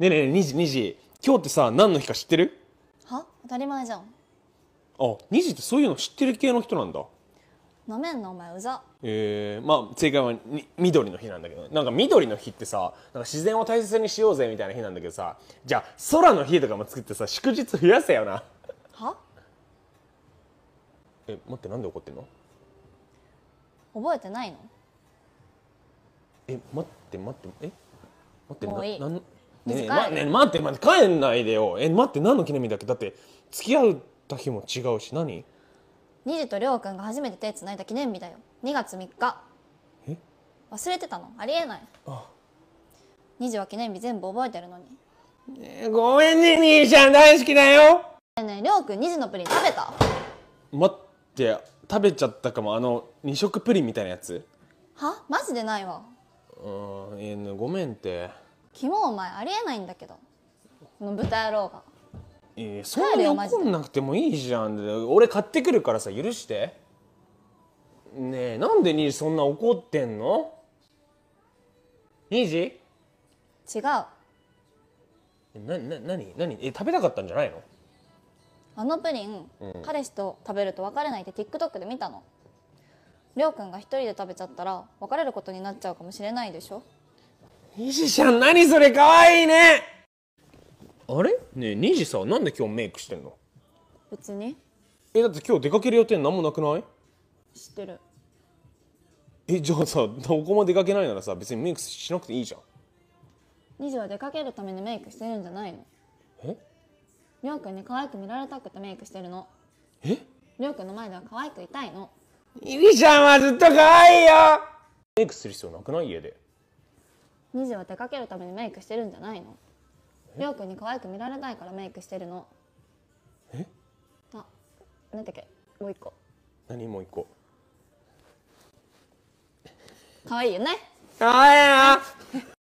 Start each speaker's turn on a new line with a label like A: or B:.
A: ねえねえね2時2時今日ってさ何の日か知ってる
B: は当たり前じゃんあ
A: 2時ってそういうの知ってる系の人なんだ
B: なめんなお前うざ
A: えー、まあ正解はに緑の日なんだけどなんか緑の日ってさなんか自然を大切にしようぜみたいな日なんだけどさじゃあ空の日とかも作ってさ祝日増やせよなはえ待ってなんで怒ってんの
B: 覚えてないの
A: え待って待ってえ待ってもういいななんねえ、ま、ね待って待って帰んないでよえ待って何の記念日だっけだって付き合った日も違うし何
B: ニジとりょうくんが初めて手つないだ記念日だよ2月3日え忘れてたのありえないあニジは記念日全部覚えてるの
A: に、ね、ごめんね兄ちゃん大好きだよね
B: えねえりょうくんニジのプリン食べた
A: 待って食べちゃったかもあの2色プリンみたいなやつ
B: はマジでないわ
A: うん、えごめんって
B: モお前ありえないんだけどこの豚野郎が
A: えー、そんなに怒んなくてもいいじゃん俺買ってくるからさ許してねえなんでにそんな怒ってんのニー違うなな何何え食べたかったんじゃないの
B: あのプリン、うん、彼氏と食べると別れないって TikTok で見たのりょうくんが一人で食べちゃったら別れることになっちゃうかもしれないでしょ
A: にじちゃん何それかわいいねあれねえにじさなんで今日メイクしてんの別にえだって今日出かける予定何もなくない知ってるえじゃあさどこも出かけないならさ別にメイクしなくていいじゃ
B: んにじは出かけるためにメイクしてるんじゃないのえりょうくんに可愛く見られたくてメイクしてるのえりょうくんの前では可愛くいたいの
A: にじちゃんはずっと可愛いよメイクする必要なくない家で
B: 2時は出かけるためにメイクしてるんじゃないのりょうくんに可愛く見られないからメイクしてるのえあなんだっけもう一個何もう一個可愛いよね可愛いな